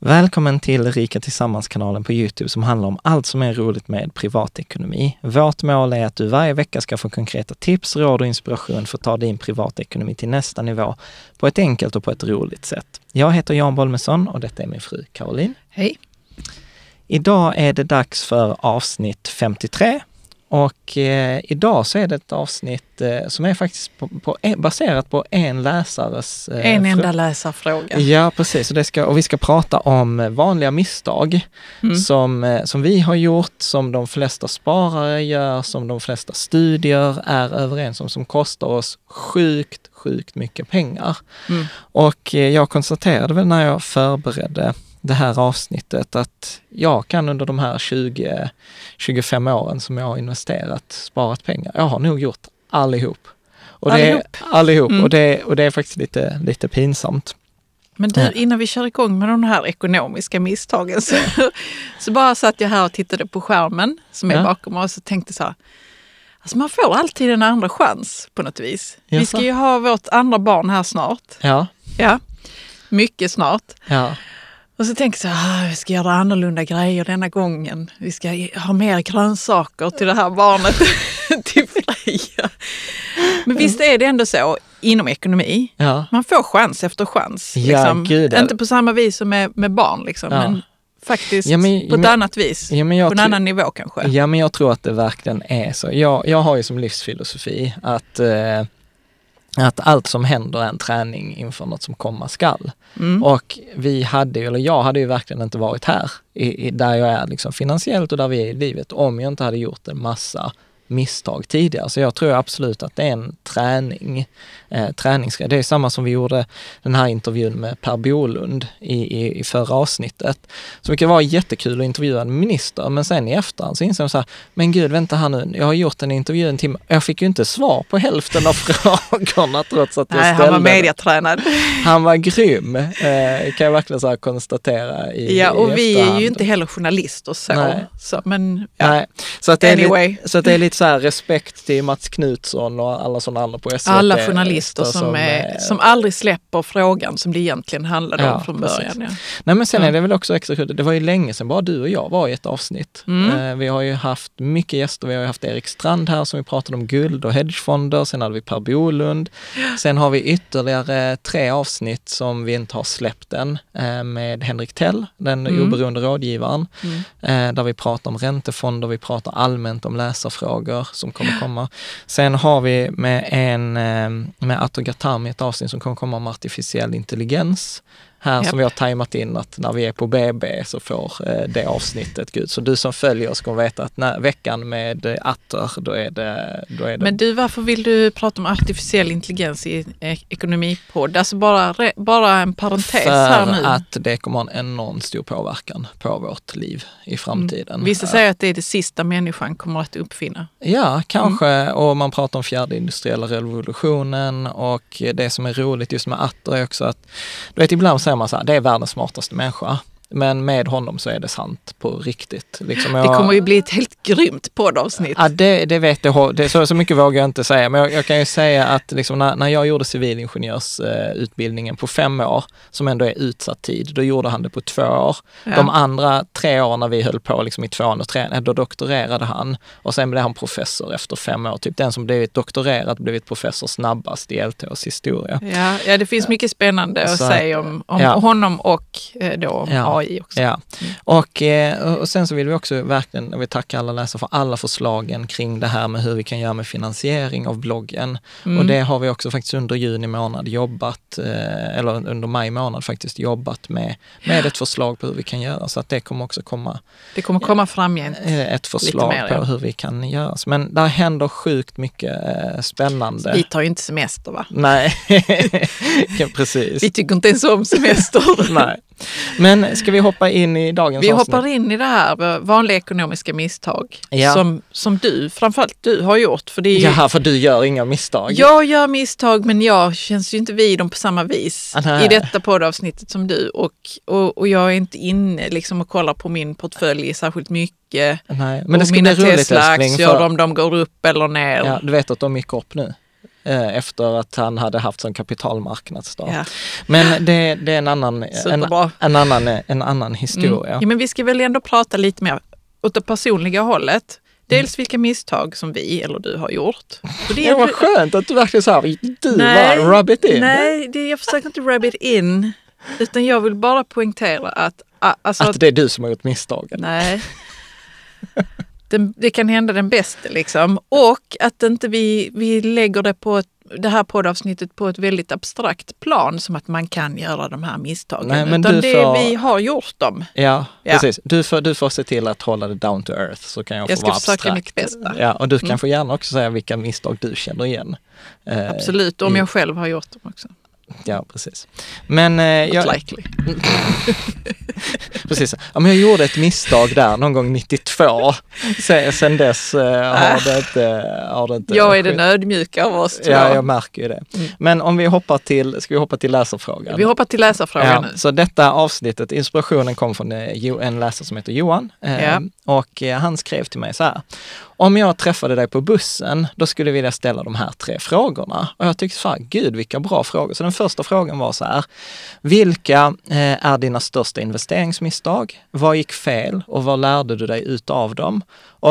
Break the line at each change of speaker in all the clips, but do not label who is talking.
Välkommen till Rika Tillsammans-kanalen på Youtube som handlar om allt som är roligt med privatekonomi. Vårt mål är att du varje vecka ska få konkreta tips, råd och inspiration för att ta din privatekonomi till nästa nivå på ett enkelt och på ett roligt sätt. Jag heter Jan Bolmesson och detta är min fru Caroline. Hej! Idag är det dags för avsnitt 53 och eh, idag så är det ett avsnitt eh, som är faktiskt på, på, baserat på en läsares... Eh, en enda läsarfråga. Ja, precis. Och, det ska, och vi ska prata om vanliga misstag mm. som, eh, som vi har gjort, som de flesta sparare gör, som de flesta studier är överens om, som kostar oss sjukt, sjukt mycket pengar. Mm. Och eh, jag konstaterade väl när jag förberedde det här avsnittet att jag kan under de här 20-25 åren som jag har investerat, sparat pengar, jag har nog gjort allihop. Och allihop? allihop. Mm. Och, det, och det är faktiskt lite, lite pinsamt. Men du,
innan vi kör igång med de här ekonomiska misstagen så, så bara satt jag här och tittade på skärmen som är ja. bakom oss och tänkte så här, alltså man får alltid en andra chans på något vis. Jaså. Vi ska ju ha vårt andra barn här snart. Ja. ja. Mycket snart. Ja. Och så tänker jag att ah, vi ska göra annorlunda grejer denna gången. Vi ska ha mer grönsaker till det här barnet, till Freja. Men visst är det ändå så inom ekonomi. Ja. Man får chans efter chans. Liksom. Ja, Inte på samma vis som med, med barn, liksom, ja. men faktiskt men, på ett annat vis. på en annan nivå kanske.
Ja, men jag tror att det verkligen är så. Jag, jag har ju som livsfilosofi att eh, att allt som händer är en träning inför något som komma skall. Mm. Och vi hade eller jag hade ju verkligen inte varit här, i, i, där jag är liksom finansiellt och där vi är i livet, om jag inte hade gjort en massa misstag tidigare. Så jag tror absolut att det är en träning, eh, träningsgrej. Det är samma som vi gjorde den här intervjun med Per Bolund i, i, i förra avsnittet. Så det kan vara jättekul att intervjua en minister, men sen i efterhand så inser de så här, men gud vänta här nu, jag har gjort en intervju en timme, jag fick ju inte svar på hälften av frågorna trots att jag Nej, ställde. Han var mediatränad. Han var grym, eh, kan jag verkligen så konstatera i Ja, och i vi är ju inte
heller journalister så. så men, ja. Nej. så att det anyway. är lite, så att det är
lite så här respekt till Mats Knutsson och alla sådana andra på SVT. Alla journalister som, som, är, eh, som
aldrig släpper frågan som det egentligen handlade ja, om från början. Ja. Nej men sen är
det väl också extra kul, det var ju länge sedan bara du och jag var i ett avsnitt. Mm. Eh, vi har ju haft mycket gäster, vi har ju haft Erik Strand här som vi pratade om guld och hedgefonder, sen hade vi Per Bolund. Sen har vi ytterligare tre avsnitt som vi inte har släppt än eh, med Henrik Tell, den mm. oberoende rådgivaren, mm. där vi pratar om räntefonder, vi pratar allmänt om läsarfrågor frågor som kommer komma. Sen har vi med en, eh, med Ato ett avsnitt som kommer komma om artificiell intelligens här yep. som vi har tajmat in att när vi är på BB så får eh, det avsnittet Gud. Så du som följer oss kommer veta att när, veckan med eh, atter, då är, det, då är det... Men
du, varför vill du prata om artificiell intelligens i en eh, ekonomipodd? Alltså bara, bara en parentes För här nu. För att
det kommer ha en enormt stor påverkan på vårt liv i mm. framtiden. Mm. Vissa eh,
säger att det är det sista människan kommer att uppfinna.
Ja, kanske. Mm. Och man pratar om fjärde industriella revolutionen och det som är roligt just med atter är också att du vet ibland säger man så här, det är världens smartaste människa. Men med honom så är det sant på riktigt. Liksom jag, det kommer
ju bli ett helt
grymt poddavsnitt. Ja, det, det vet jag. Det, så, så mycket vågar jag inte säga. Men jag, jag kan ju säga att liksom när, när jag gjorde civilingenjörsutbildningen på fem år, som ändå är utsatt tid, då gjorde han det på två år. Ja. De andra tre åren när vi höll på liksom i tvåan och trean, då doktorerade han. Och sen blev han professor efter fem år. Typ den som blivit doktorerad blivit professor snabbast i LTHs historia.
Ja, ja det finns mycket spännande så, att säga om, om ja. honom och eh, då
om ja. AI också. Ja, mm. eh, och, och sen så vill vi också verkligen, vi tackar alla läsare för alla förslagen kring det här med hur vi kan göra med finansiering av bloggen. Mm. Och det har vi också faktiskt under juni månad jobbat, eh, eller under maj månad faktiskt jobbat med, med ett förslag på hur vi kan göra. Så att det kommer också komma.
Det kommer komma framgent. Eh, ett förslag mer, på ja. hur
vi kan göra. Men där händer sjukt mycket spännande. Vi tar ju inte semester va? Nej, precis. Vi tycker inte ens om semester. Nej. Men ska vi hoppa in i dagens avsnitt? Vi hoppar
in i det här vanliga ekonomiska misstag ja. som, som du,
framförallt du, har gjort. För det är ju, ja, för du gör inga misstag. Jag
gör misstag men jag känns ju inte vid dem på samma vis ah, i detta poddavsnittet som du. Och, och, och jag är inte inne liksom och kollar på min portfölj särskilt mycket ah, Nej, men och det ska mina bli roligt, Tesla-aktier, för... om de går upp eller ner. Ja,
du vet att de gick upp nu? Eh, efter att han hade haft som kapitalmarknadsdag. Ja. Men det, det, är en annan, en, en, annan, en annan mm. historia. Mm. Ja, men
vi ska väl ändå prata lite mer åt det personliga hållet. Dels mm. vilka misstag som vi eller du har gjort.
Och det, är det var skönt att du verkligen sa du nej, var rub it in. Nej,
det, jag försöker inte rub it in. Utan jag vill bara poängtera att... Alltså, att det
är du som har gjort misstagen.
Nej. den, det kan hända den bästa liksom. Och att inte vi, vi lägger det på ett det här poddavsnittet på ett väldigt abstrakt plan som att man kan göra de här misstagen. Nej, men Utan det vi har gjort dem.
Ja, ja, precis. Du får, du får se till att hålla det down to earth så kan jag, jag få vara abstrakt. Jag ska försöka mitt bästa. Ja, och du kan mm. få gärna också säga vilka misstag du känner igen. Eh, Absolut, om jag
själv har gjort dem också.
Ja, precis. Men... Eh, jag... likely. precis. Ja, men jag gjorde ett misstag där någon gång 92. Sen, sen dess eh, har, ah. det inte, har det inte... Jag är den ödmjuka av oss tror jag. Ja, jag märker ju det. Mm. Men om vi hoppar till, ska vi hoppa till läsarfrågan? Vi hoppar till läsarfrågan ja, nu. Så detta avsnittet, inspirationen kom från eh, en läsare som heter Johan. Eh, ja. Och eh, han skrev till mig så här. Om jag träffade dig på bussen, då skulle jag vilja ställa de här tre frågorna. Och jag tyckte så här, gud vilka bra frågor. Så den första frågan var så här, vilka eh, är dina största investeringsmisstag? Vad gick fel och vad lärde du dig utav dem?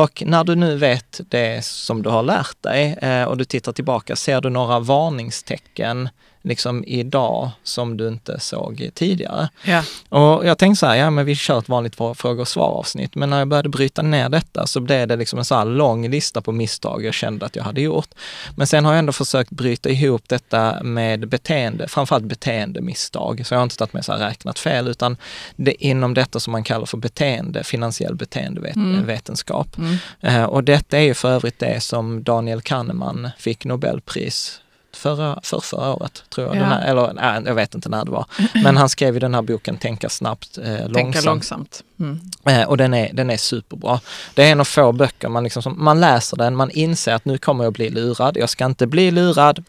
Och när du nu vet det som du har lärt dig eh, och du tittar tillbaka, ser du några varningstecken liksom idag som du inte såg tidigare. Ja. Och jag tänkte så här, ja men vi kör ett vanligt fråga och svar avsnitt, men när jag började bryta ner detta så blev det liksom en så här lång lista på misstag jag kände att jag hade gjort. Men sen har jag ändå försökt bryta ihop detta med beteende, framförallt beteendemisstag. Så jag har inte tagit med så här räknat fel, utan det inom detta som man kallar för beteende, finansiell beteendevetenskap. Mm. Mm. Eh, och detta är ju för övrigt det som Daniel Kahneman fick Nobelpris förra, förra året, tror jag. Ja. Här, eller nej, äh, jag vet inte när det var. Men han skrev ju den här boken Tänka snabbt, eh, långsamt. Tänka långsamt. Mm. Eh, och den är, den är superbra. Det är en av få böcker man, liksom, som, man läser den, man inser att nu kommer jag bli lurad, jag ska inte bli lurad.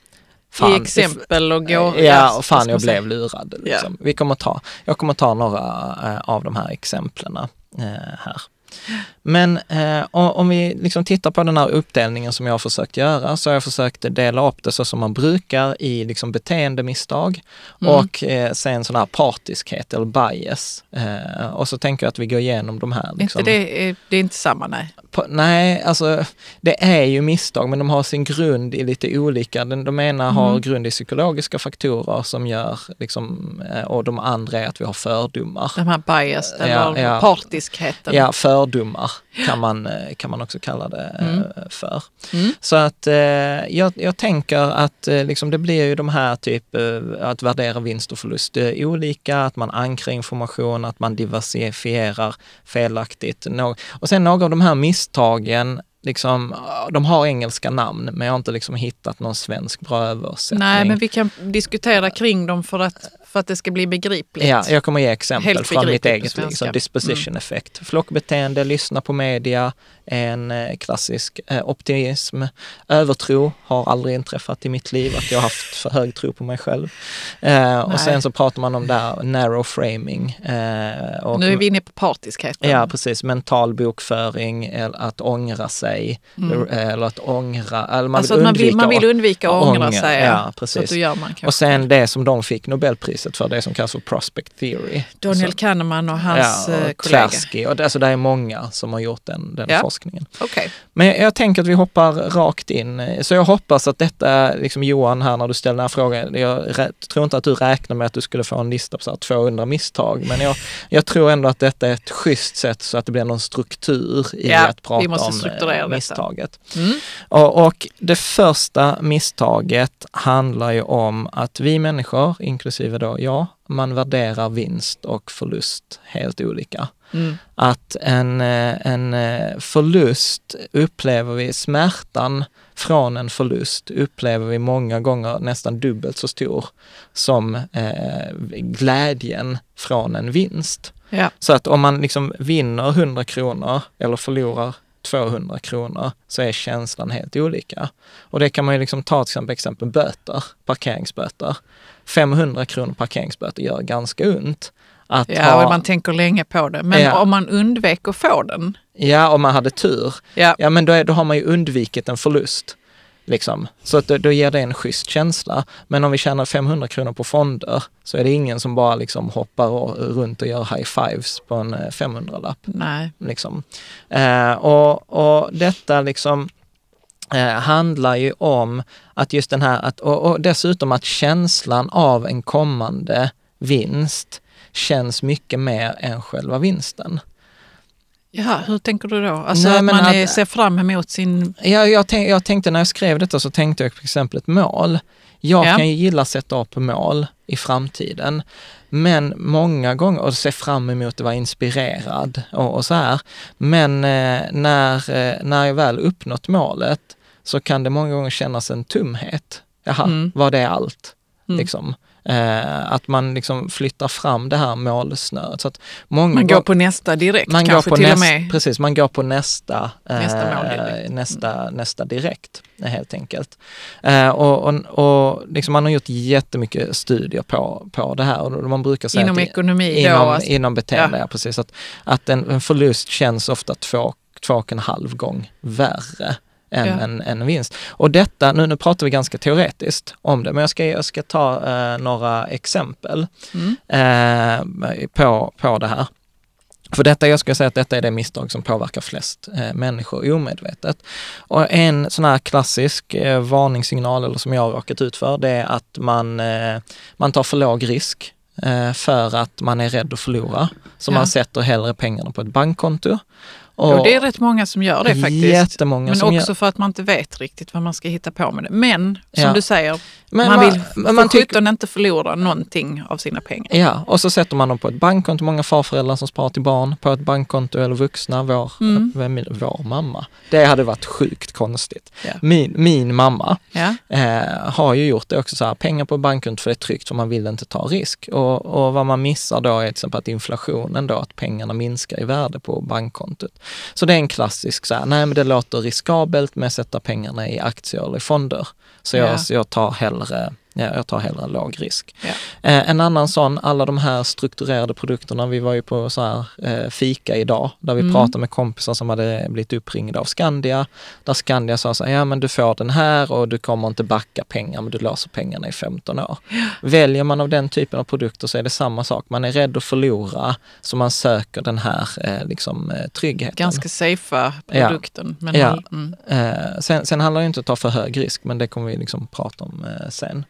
Fan, I exempel och gå... Ja, och fan jag blev lurad. Liksom. Ja. Vi kommer ta, jag kommer ta några eh, av de här exemplen eh, här. Men eh, om vi liksom tittar på den här uppdelningen som jag har försökt göra, så har jag försökt dela upp det så som man brukar i liksom beteendemisstag mm. och eh, sen sån här partiskhet eller bias. Eh, och så tänker jag att vi går igenom de här. Liksom. Inte
det, eh, det, är inte samma, nej.
På, nej, alltså det är ju misstag, men de har sin grund i lite olika. Den, de ena mm. har grund i psykologiska faktorer som gör, liksom, eh, och de andra är att vi har fördomar. De här bias, eller ja, ja, partiskheten. Ja, fördomar kan man, eh, kan man också kalla det eh, mm. för. Mm. Så att eh, jag, jag tänker att liksom det blir ju de här typ att värdera vinst och förlust olika, att man ankrar information, att man diversifierar felaktigt. Och sen några av de här misstagen liksom, ah, de har engelska namn men jag har inte liksom hittat någon svensk bra översättning. Nej, men
vi kan diskutera kring dem för att för att det ska bli begripligt. Ja, jag kommer ge exempel från mitt eget, liksom, disposition mm. effect.
Flockbeteende, lyssna på media, en eh, klassisk eh, optimism. Övertro har aldrig inträffat i mitt liv att jag haft för hög tro på mig själv. Eh, och sen så pratar man om det här narrow framing. Eh, och, nu är vi inne på partiskheten. Ja, precis. Mental bokföring, att ångra sig, mm. eller att ångra... Eller man alltså vill man vill, man vill undvika att ångra, ångra sig. Ja, precis. och sen det som de fick Nobelpriset för, det som kallas för prospect theory. Daniel så, Kahneman och hans ja, och kollega. Tversky, och det, alltså det är många som har gjort den, den ja. forskningen forskningen. Okay. Men jag, jag, tänker att vi hoppar rakt in. Så jag hoppas att detta, liksom Johan här när du ställer den här frågan, jag tror inte att du räknar med att du skulle få en lista på så 200 misstag, men jag, jag, tror ändå att detta är ett schysst sätt så att det blir någon struktur i ja, att prata om eh, misstaget. Mm. Och, och det första misstaget handlar ju om att vi människor, inklusive då jag, man värderar vinst och förlust helt olika. Mm. Att en, eh, en eh, förlust upplever vi, smärtan från en förlust upplever vi många gånger nästan dubbelt så stor som eh, glädjen från en vinst. Ja. Så att om man liksom vinner 100 kronor eller förlorar 200 kronor så är känslan helt olika. Och det kan man ju liksom ta till exempel, exempel böter, parkeringsböter. 500 kronor parkeringsböter gör ganska ont. Att ja, ha... man
tänker länge på det. Men ja. om man undvek att få den?
Ja, om man hade tur. Ja, ja men då, är, då har man ju undvikit en förlust. Liksom. Så att då, då ger det en schysst känsla. Men om vi tjänar 500 kronor på fonder så är det ingen som bara liksom hoppar och, runt och gör high-fives på en 500-lapp. Eh, Nej. Liksom. Eh, och, och detta liksom eh, handlar ju om att just den här, att, och, och dessutom att känslan av en kommande vinst känns mycket mer än själva vinsten.
Jaha, hur tänker du då? Alltså Nej, att man att, ser
fram emot sin... Ja, jag, tänk, jag, tänkte när jag skrev detta så tänkte jag till exempel ett mål. Jag ja. kan ju gilla att sätta upp mål i framtiden, men många gånger, och se fram emot att vara inspirerad och, och så här. Men eh, när, eh, när jag väl uppnått målet så kan det många gånger kännas en tumhet. Jaha, mm. var det allt? Mm. Liksom. Eh, att man liksom flyttar fram det här målsnöret. Så att många man går, på nästa direkt man kanske går på till näst, och med? Precis, man går på nästa, eh, nästa, mål direkt. Mm. nästa, nästa direkt helt enkelt. Eh, och, och, och liksom man har gjort jättemycket studier på, på det här. Och man brukar säga inom ekonomi inom, då? Alltså. Inom beteende, ja. precis. Att, att en, en förlust känns ofta två två och en halv gång värre än ja. en, en vinst. Och detta, nu, nu pratar vi ganska teoretiskt om det, men jag ska, jag ska ta eh, några exempel mm. eh, på, på det här. För detta, jag skulle säga att detta är det misstag som påverkar flest eh, människor omedvetet. Och en sån här klassisk eh, varningssignal, eller som jag har råkat ut för, det är att man, eh, man tar för låg risk eh, för att man är rädd att förlora. Så ja. man sätter hellre pengarna på ett bankkonto och, och det är rätt många som gör det faktiskt. Jättemånga Men också gör...
för att man inte vet riktigt vad man ska hitta på med det. Men som ja. du säger, Men man, vill för man sjutton inte förlora någonting av sina pengar.
Ja, och så sätter man dem på ett bankkonto. Många farföräldrar som sparar till barn på ett bankkonto eller vuxna. Vår, mm. vem, vår mamma. Det hade varit sjukt konstigt. Ja. Min, min mamma ja. eh, har ju gjort det också, så här, pengar på bankkonto för det är tryggt för man vill inte ta risk. Och, och vad man missar då är till exempel att inflationen då, att pengarna minskar i värde på bankkontot. Så det är en klassisk så här, nej men det låter riskabelt med att sätta pengarna i aktier eller i fonder. Så jag, yeah. så jag tar hellre ja, jag tar hellre en låg risk. Ja. Eh, en annan sån, alla de här strukturerade produkterna, vi var ju på så här, eh, fika idag, där vi mm. pratade med kompisar som hade blivit uppringda av Skandia, där Skandia sa så här, ja men du får den här och du kommer inte backa pengar, men du löser pengarna i 15 år. Ja. Väljer man av den typen av produkter så är det samma sak, man är rädd att förlora, så man söker den här eh, liksom, eh, tryggheten. Ganska safea produkten. Ja. Men ja. Mm. Eh, sen, sen handlar det inte om att ta för hög risk, men det kommer vi liksom prata om eh, sen.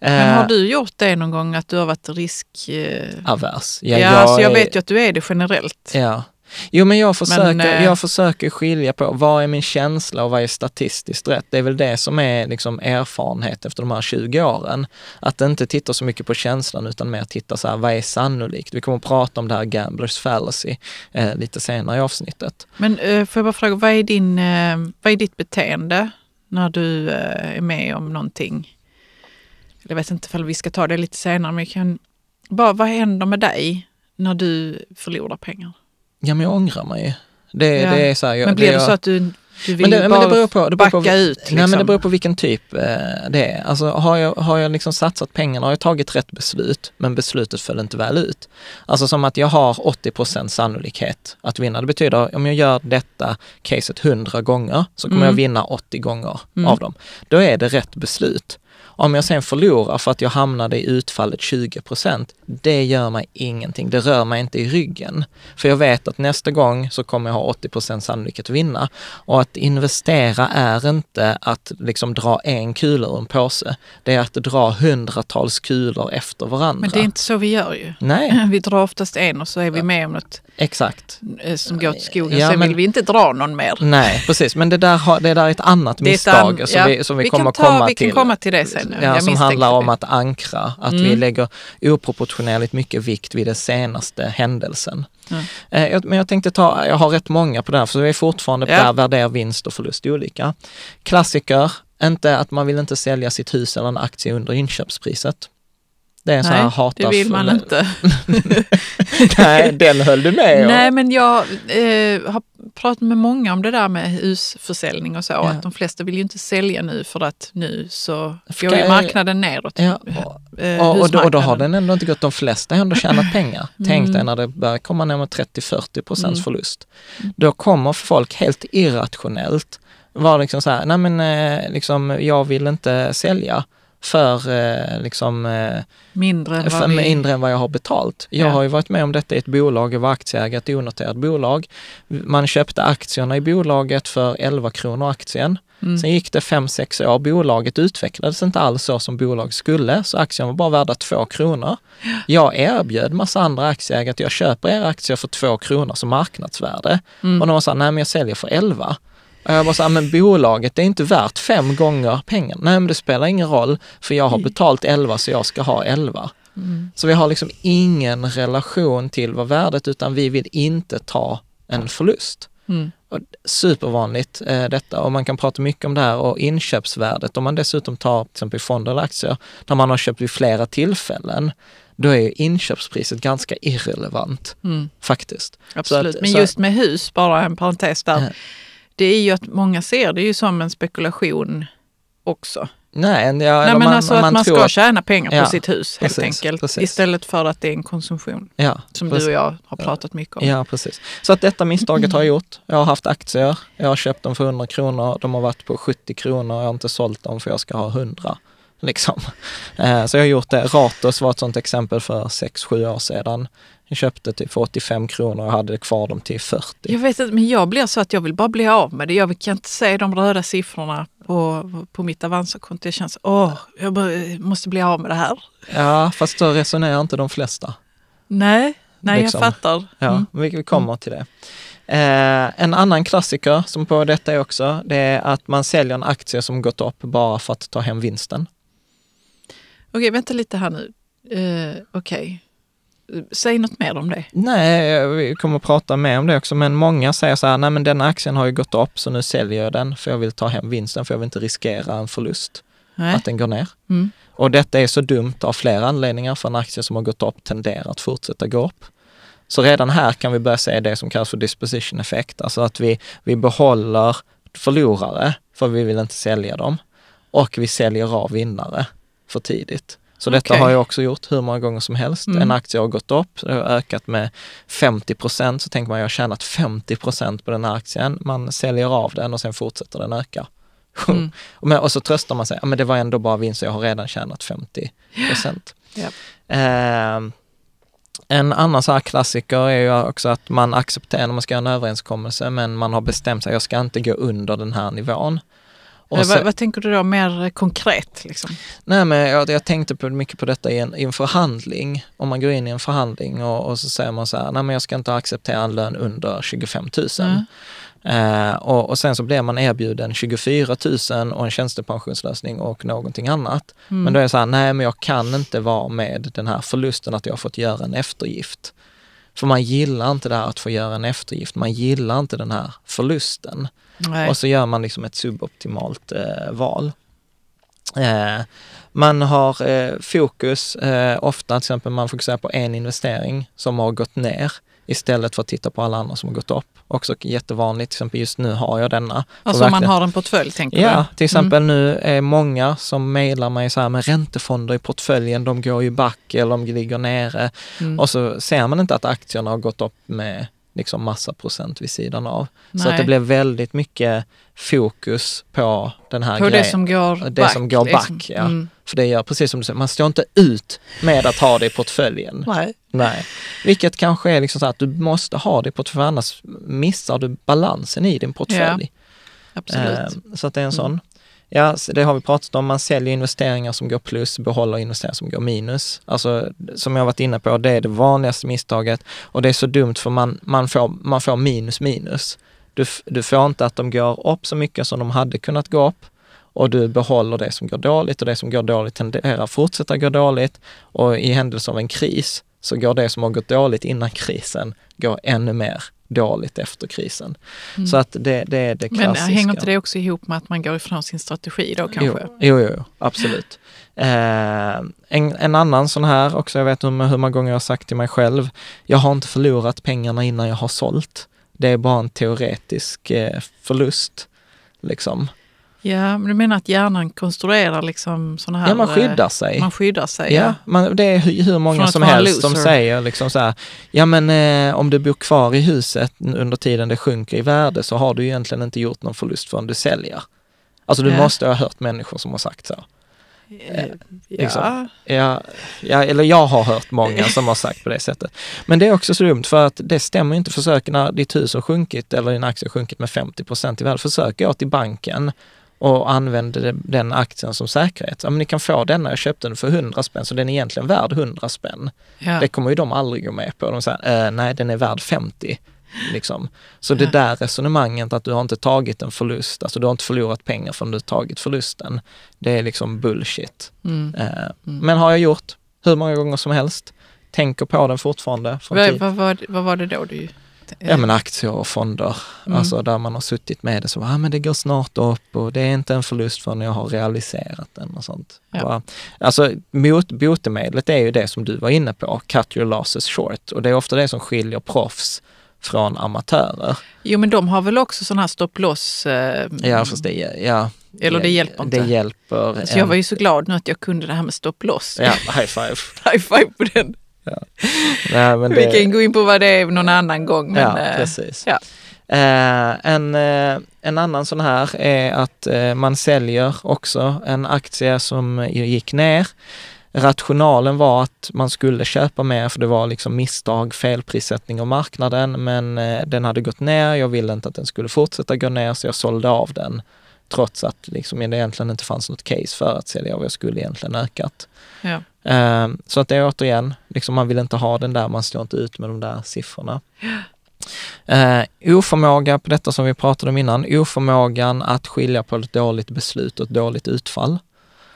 Men eh, har du
gjort det någon gång, att du har varit riskavers? Eh, ja, ja jag, alltså jag är... vet ju
att du är det generellt. Ja. Jo, men jag försöker, men, eh, jag försöker skilja på vad är min känsla och vad är statistiskt rätt. Det är väl det som är liksom erfarenhet efter de här 20 åren. Att inte titta så mycket på känslan utan mer titta så här, vad är sannolikt? Vi kommer att prata om det här Gamblers fallacy eh, lite senare i avsnittet.
Men eh, får jag bara fråga, vad är, din, eh, vad är ditt beteende när du eh, är med om någonting? jag vet inte om vi ska ta det lite senare, men kan, bara, vad händer med dig när du förlorar pengar?
Ja, men jag ångrar mig. Det, ja. det är så här, jag, men blir det, jag... så att du du vill men det, bara men det beror på, det beror backa ut. Liksom. Nej, men det liksom? beror på vilken typ eh, det är. Alltså, har jag, har jag liksom satsat pengarna, har jag tagit rätt beslut, men beslutet föll inte väl ut. Alltså som att jag har 80 procent sannolikhet att vinna. Det betyder om jag gör detta caset 100 gånger så kommer mm. jag vinna 80 gånger mm. av dem. Då är det rätt beslut. Om jag sen förlorar för att jag hamnade i utfallet 20 procent, det gör mig ingenting. Det rör mig inte i ryggen. För jag vet att nästa gång så kommer jag ha 80 procent sannolikhet att vinna. Och att investera är inte att liksom dra en kula ur en påse. Det är att dra hundratals kulor efter varandra. Men det är inte
så vi gör ju. Nej. Vi drar oftast en och så är vi med om något
Exakt.
Eh, som går till skogen. Ja, Sen vill vi inte dra någon mer.
Nej, precis. Men det där, har, det där är ett annat det misstag an, som, vi, som vi, vi kommer ta, komma vi till. Vi kan komma till det sen nu. Ja, som handlar det. om att ankra, att mm. vi lägger oproportionerligt mycket vikt vid den senaste händelsen. Mm. Men jag tänkte ta, jag har rätt många på det här, för vi är fortfarande på ja. att värdera vinst och förlust olika. Klassiker, inte att man vill inte sälja sitt hus eller en aktie under inköpspriset. Det är en sån här hatar... det vill man inte. Nej, den höll du med om. Nej,
men jag eh, har pratat med många om det där med husförsäljning och så. Ja. Att de flesta vill ju inte sälja nu för att nu så Ska går ju marknaden neråt. Ja. Eh, och, och, då, och, då, har
den ändå inte gått. De flesta har ändå tjänat pengar. Mm. Tänk dig när det börjar komma ner med 30-40 procents mm. förlust. Mm. Då kommer folk helt irrationellt vara liksom så här, nej men eh, liksom, jag vill inte sälja för, eh, liksom, eh, mindre, för mindre, än vad jag har betalt. Jag ja. har ju varit med om detta i ett bolag, jag var aktieägare i ett onoterat bolag. Man köpte aktierna i bolaget för 11 kronor aktien. Mm. Sen gick det 5-6 år, bolaget utvecklades inte alls så som bolaget skulle, så aktien var bara värda 2 kronor. Jag erbjöd massa andra aktieägare att jag köper era aktier för 2 kronor som marknadsvärde. Mm. Och de sa, nej men jag säljer för 11. Och jag bara så, men bolaget är inte värt fem gånger pengarna. Nej men det spelar ingen roll för jag har mm. betalt elva så jag ska ha elva. Mm. Så vi har liksom ingen relation till vad värdet utan vi vill inte ta en förlust. Mm. Och supervanligt eh, detta och man kan prata mycket om det här och inköpsvärdet. Om man dessutom tar till exempel fonder eller aktier där man har köpt vid flera tillfällen, då är ju inköpspriset ganska irrelevant mm. faktiskt. Absolut, att, men just
med hus, bara en parentes där. Äh det är ju att många ser det ju som en spekulation också.
Nej, ja, Nej men man, alltså att man ska att... tjäna pengar på ja, sitt hus helt precis, enkelt. Precis.
Istället för att det är en konsumtion ja, som precis. du och jag har pratat mycket om. Ja,
precis. Så att detta misstaget har jag gjort. Jag har haft aktier, jag har köpt dem för 100 kronor, de har varit på 70 kronor, jag har inte sålt dem för jag ska ha 100. Liksom. Eh, så jag har gjort det. Ratos var ett sånt exempel för 6-7 år sedan. Jag köpte typ för 85 kronor och hade kvar dem till 40.
Jag vet inte, men jag blir så att jag vill bara bli av med det. Jag kan inte se de röda siffrorna på, på mitt Avanza-konto. Jag känns, åh, jag eh, måste bli
av med det här. Ja, fast då resonerar inte de flesta.
Nej, nej liksom. jag fattar. Mm. Ja,
vi kommer till det. Eh, en annan klassiker som på detta är också, det är att man säljer en aktie som gått upp bara för att ta hem vinsten.
Okej, vänta lite här nu. Eh, Okej. Säg något mer om det.
Nej, vi kommer att prata mer om det också, men många säger så här, nej men den aktien har ju gått upp så nu säljer jag den för jag vill ta hem vinsten för jag vill inte riskera en förlust, nej. att den går ner. Mm. Och detta är så dumt av flera anledningar, för en aktie som har gått upp tenderar att fortsätta gå upp. Så redan här kan vi börja se det som kallas för disposition effect, alltså att vi, vi behåller förlorare för vi vill inte sälja dem och vi säljer av vinnare för tidigt. Så detta har jag också gjort hur många gånger som helst. Mm. En aktie har gått upp, det har ökat med 50 procent, så tänker man jag har tjänat 50 procent på den här aktien. Man säljer av den och sen fortsätter den öka. Mm. och så tröstar man sig, ja men det var ändå bara vinst, jag har redan tjänat 50 procent. Yeah. Yeah. Eh, en annan så här klassiker är ju också att man accepterar, när man ska göra en överenskommelse, men man har bestämt sig, jag ska inte gå under den här nivån. Sen, vad,
vad, tänker du då mer konkret? Liksom?
Nej, men jag, jag tänkte på, mycket på detta i en, i en, förhandling. Om man går in i en förhandling och, och, så säger man så här, nej men jag ska inte acceptera en lön under 25 000. Mm. Eh, och, och, sen så blir man erbjuden 24 000 och en tjänstepensionslösning och någonting annat. Mm. Men då är det så här, nej men jag kan inte vara med den här förlusten att jag har fått göra en eftergift. För man gillar inte det här att få göra en eftergift, man gillar inte den här förlusten. Nej. Och så gör man liksom ett suboptimalt eh, val. Eh, man har eh, fokus, eh, ofta till exempel man fokuserar på en investering som har gått ner istället för att titta på alla andra som har gått upp också jättevanligt. Till exempel just nu har jag denna. Alltså man har en portfölj tänker du? Ja, till mm. exempel mm. nu är många som mejlar mig så här med räntefonder i portföljen, de går ju back eller de ligger nere. Mm. Och så ser man inte att aktierna har gått upp med liksom massa procent vid sidan av. Nej. Så att det blev väldigt mycket fokus på den här på grejen. På det som går det back. Som går liksom. back liksom. ja. Mm. För det gör precis som du säger, man står inte ut med att ha det i portföljen. Nej. Nej. Vilket kanske är liksom så att du måste ha det i portföljen, annars missar du balansen i din portfölj. Ja. Absolut. Eh, så att det är en mm. sån. Ja, det har vi pratat om. Man säljer investeringar som går plus, behåller investeringar som går minus. Alltså, som jag varit inne på, det är det vanligaste misstaget och det är så dumt för man, man, får, man får minus minus. Du, du får inte att de går upp så mycket som de hade kunnat gå upp och du behåller det som går dåligt och det som går dåligt tenderar att fortsätta gå dåligt och i händelse av en kris så går det som har gått dåligt innan krisen, går ännu mer dåligt efter krisen. Mm. Så att det, det är det klassiska. Men äh, hänger inte det
också ihop med att man går ifrån sin strategi då kanske? Jo, jo, jo absolut.
Eh, en, en, annan sån här också, jag vet hur, hur många gånger jag har sagt till mig själv, jag har inte förlorat pengarna innan jag har sålt. Det är bara en teoretisk eh, förlust. Liksom.
Ja, men du menar att hjärnan konstruerar liksom sådana här... Ja, man eh, skyddar sig. Man skyddar sig, ja. ja.
Man, det är hur många som helst som säger liksom så här, ja men eh, om du bor kvar i huset under tiden det sjunker i värde så har du egentligen inte gjort någon förlust förrän du säljer. Alltså du ja. måste ha hört människor som har sagt så. Eh, eh liksom. ja. ja. Ja, eller jag har hört många som har sagt på det sättet. Men det är också så dumt för att det stämmer inte. Försök när ditt hus har sjunkit eller din aktie har sjunkit med 50 procent i värde. Försök gå till banken och använde den aktien som säkerhet. Ja, men ni kan få denna, jag köpte den för 100 spänn, så den är egentligen värd 100 spänn. Ja. Det kommer ju de aldrig gå med på. De säger, eh, nej den är värd 50. Liksom. Så det där resonemanget att du har inte tagit en förlust, alltså du har inte förlorat pengar förrän du tagit förlusten, det är liksom bullshit. Mm. Eh, mm. Men har jag gjort hur många gånger som helst, tänker på den fortfarande. Vad,
vad, vad, vad var det då du Ja men
aktier och fonder, mm. alltså där man har suttit med det så, ah, men det går snart upp och det är inte en förlust förrän jag har realiserat den och sånt. Ja. Alltså mot, botemedlet är ju det som du var inne på, cut your losses short och det är ofta det som skiljer proffs från amatörer.
Jo men de har väl också sådana här stopploss... Eh, ja, fast det, ja, eller det hjälper inte. Det hjälper. Alltså, Jag var ju så glad nu att jag kunde det här med loss.
Ja, high five.
high five på den. Ja. Nej, men Vi kan gå in på vad det är någon annan gång. Men, ja, eh, precis. Ja.
Eh, en, eh, en annan sån här är att man säljer också en aktie som gick ner. Rationalen var att man skulle köpa mer för det var liksom misstag, felprissättning av marknaden, men den hade gått ner. Jag ville inte att den skulle fortsätta gå ner så jag sålde av den Trots att liksom det egentligen inte fanns något case för att CDH skulle egentligen ökat. Ja. Eh, så att det är återigen, liksom man vill inte ha den där, man står inte ut med de där siffrorna. Ja. Eh, oförmåga på detta som vi pratade om innan, oförmågan att skilja på ett dåligt beslut och ett dåligt utfall.